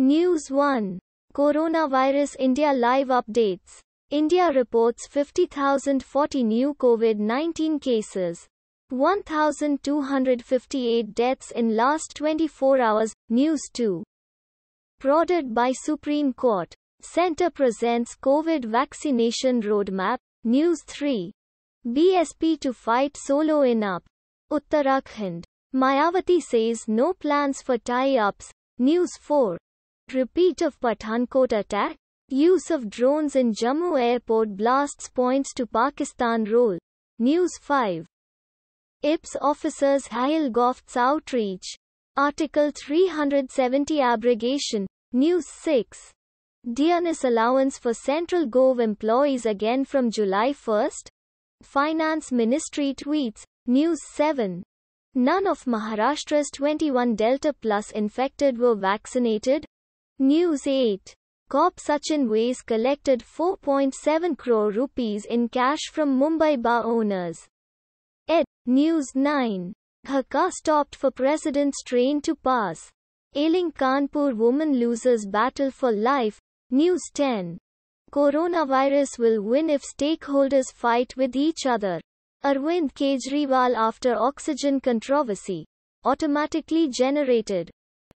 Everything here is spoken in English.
News 1. Coronavirus India Live Updates. India reports 50,040 new COVID 19 cases. 1,258 deaths in last 24 hours. News 2. Prodded by Supreme Court. Center presents COVID vaccination roadmap. News 3. BSP to fight solo in up. Uttarakhand. Mayawati says no plans for tie ups. News 4. Repeat of Pathankot attack. Use of drones in Jammu airport blasts points to Pakistan role. News 5. IPS officers hail Goft's outreach. Article 370 abrogation. News 6. Dearness allowance for Central Gov employees again from July 1st. Finance Ministry tweets. News 7. None of Maharashtra's 21 Delta Plus infected were vaccinated. News 8. Cop Sachin Ways collected 4.7 crore rupees in cash from Mumbai bar owners. Ed. News 9. Her car stopped for president's train to pass. Ailing Kanpur woman loses battle for life. News 10. Coronavirus will win if stakeholders fight with each other. Arvind Kejriwal after oxygen controversy. Automatically generated.